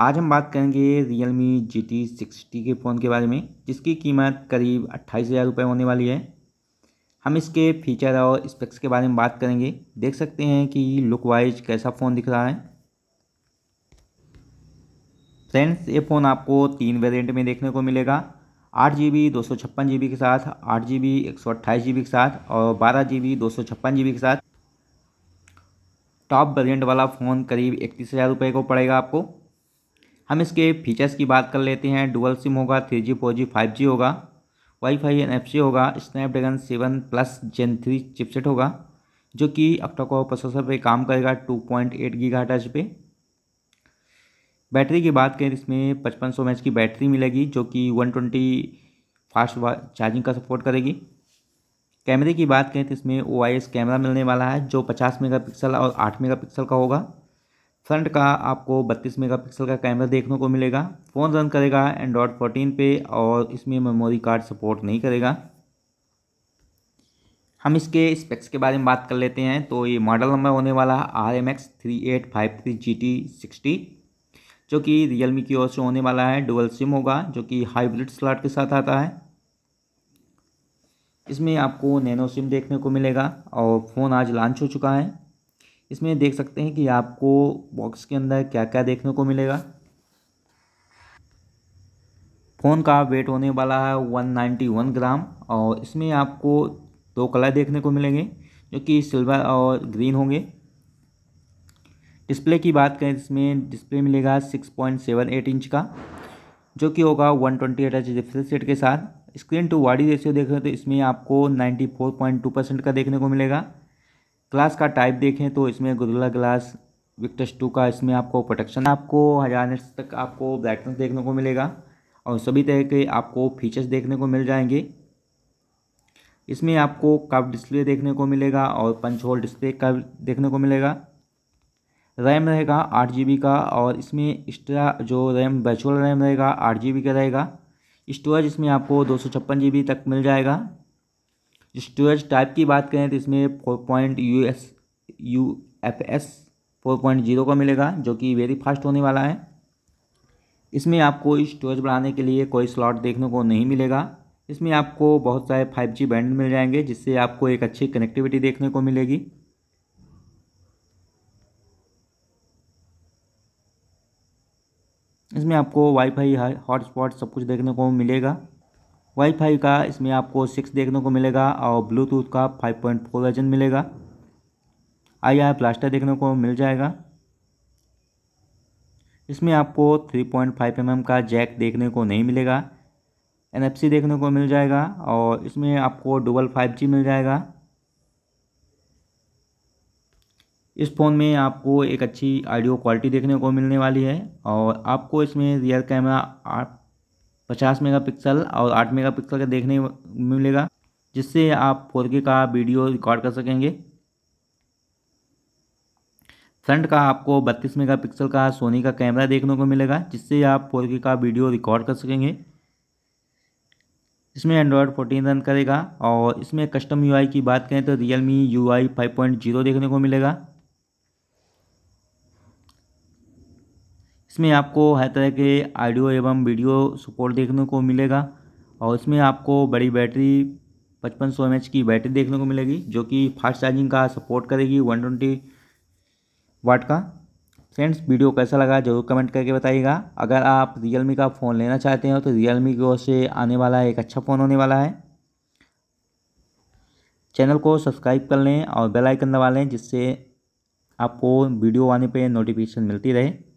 आज हम बात करेंगे Realme G T sixty के फ़ोन के बारे में जिसकी कीमत करीब अट्ठाईस हज़ार रुपये होने वाली है हम इसके फीचर और स्पेक्स के बारे में बात करेंगे देख सकते हैं कि लुक वाइज कैसा फ़ोन दिख रहा है फ्रेंड्स ये फ़ोन आपको तीन वेरिएंट में देखने को मिलेगा आठ जी बी दो सौ छप्पन जी बी के साथ आठ जी बी एक सौ अट्ठाईस जी बी के साथ और बारह जी बी दो सौ छप्पन जी बी के साथ टॉप वेरिएंट वाला फ़ोन करीब इकतीस हज़ार रुपये को पड़ेगा आपको हम इसके फीचर्स की बात कर लेते हैं डुअल सिम होगा three G four G five G होगा वाईफाई एन एफ सी होगा Snapdragon seven plus Gen three chipset होगा जो कि अक्टाको प्रोसेसर पे काम करेगा टू पॉइंट एट गी घाटाज पे बैटरी की बात करें इसमें पचपन सौ एच की बैटरी मिलेगी जो कि वन ट्वेंटी फास्ट चार्जिंग का सपोर्ट करेगी कैमरे की बात करें तो इसमें ओ आई एस कैमरा मिलने वाला है जो पचास मेगा पिक्सल और आठ मेगा पिक्सल का होगा फ्रंट का आपको 32 मेगापिक्सल का कैमरा देखने को मिलेगा फ़ोन रन करेगा एंड्रॉयड 14 पे और इसमें मेमोरी कार्ड सपोर्ट नहीं करेगा हम इसके स्पेक्स के बारे में बात कर लेते हैं तो ये मॉडल नंबर होने वाला R M X three eight five three G T sixty जो कि रियलमी की ओर से होने वाला है डुअल सिम होगा जो कि हाइब्रिड स्लॉट के साथ आता है इसमें आपको नैनो सिम देखने को मिलेगा और फ़ोन आज लॉन्च हो चुका है इसमें देख सकते हैं कि आपको बॉक्स के अंदर क्या क्या देखने को मिलेगा फ़ोन का वेट होने वाला है 191 ग्राम और इसमें आपको दो कलर देखने को मिलेंगे जो कि सिल्वर और ग्रीन होंगे डिस्प्ले की बात करें इसमें डिस्प्ले मिलेगा 6.78 इंच का जो कि होगा वन ट्वेंटी एट एच के साथ स्क्रीन टू वाडी रेशियो देखें तो इसमें आपको 94.2 परसेंट का देखने को मिलेगा ग्लास का टाइप देखें तो इसमें गुदला ग्लास विक्टस टू का इसमें आपको प्रोटेक्शन आपको हज़ार नेट्स तक आपको ब्लैकनेस देखने को मिलेगा और सभी तरह के आपको फीचर्स देखने को मिल जाएंगे इसमें आपको कप डिस्प्ले देखने को मिलेगा और पंच होल डिस्प्ले का देखने को मिलेगा रैम रहेगा आठ जी का और इसमें एक्स्ट्रा जो रैम वर्चुअल रैम रहेगा आठ जी का रहेगा स्टोरेज इसमें आपको दो सौ छप्पन जी बी तक मिल जाएगा स्टोरेज टाइप की बात करें तो इसमें four point U S U F S four point zero का मिलेगा जो कि वेरी फास्ट होने वाला है इसमें आपको स्टोरेज बढ़ाने के लिए कोई स्लॉट देखने को नहीं मिलेगा इसमें आपको बहुत सारे फाइव जी बैंड मिल जाएंगे जिससे आपको एक अच्छी कनेक्टिविटी देखने को मिलेगी इसमें आपको वाईफाई हॉटस्पॉट सब कुछ देखने को मिलेगा वाईफाई का इसमें आपको सिक्स देखने को मिलेगा और ब्लूटूथ का फाइव पॉइंट फोर वर्जन मिलेगा आई आर प्लास्टर देखने को मिल जाएगा इसमें आपको थ्री पॉइंट फाइव एम का जैक देखने को नहीं मिलेगा एन देखने को मिल जाएगा और इसमें आपको डबल फाइव जी मिल जाएगा इस फ़ोन में आपको एक अच्छी ऑडियो क्वालिटी देखने को मिलने वाली है और आपको इसमें रियर कैमरा आठ पचास मेगापिक्सल और आठ मेगापिक्सल का देखने मिलेगा जिससे आप फोर का वीडियो रिकॉर्ड कर सकेंगे फ्रंट का आपको मेगा मेगापिक्सल का सोनी का कैमरा देखने को मिलेगा जिससे आप 4K का वीडियो रिकॉर्ड कर सकेंगे इसमें एंड्रॉयड फोर्टीन रन करेगा और इसमें कस्टम यूआई की बात करें तो रियल मी यू देखने को मिलेगा इसमें आपको हर तरह के ऑडियो एवं वीडियो सपोर्ट देखने को मिलेगा और इसमें आपको बड़ी बैटरी पचपन सौ एम की बैटरी देखने को मिलेगी जो कि फास्ट चार्जिंग का सपोर्ट करेगी वन ट्वेंटी वाट का फ्रेंड्स वीडियो कैसा लगा जरूर कमेंट करके बताइएगा अगर आप रियल का फ़ोन लेना चाहते हो तो मी की ओर से आने वाला एक अच्छा फ़ोन होने वाला है चैनल को सब्सक्राइब कर लें और बेल आइकन दबा लें जिससे आपको वीडियो आने पे नोटिफिकेशन मिलती रहे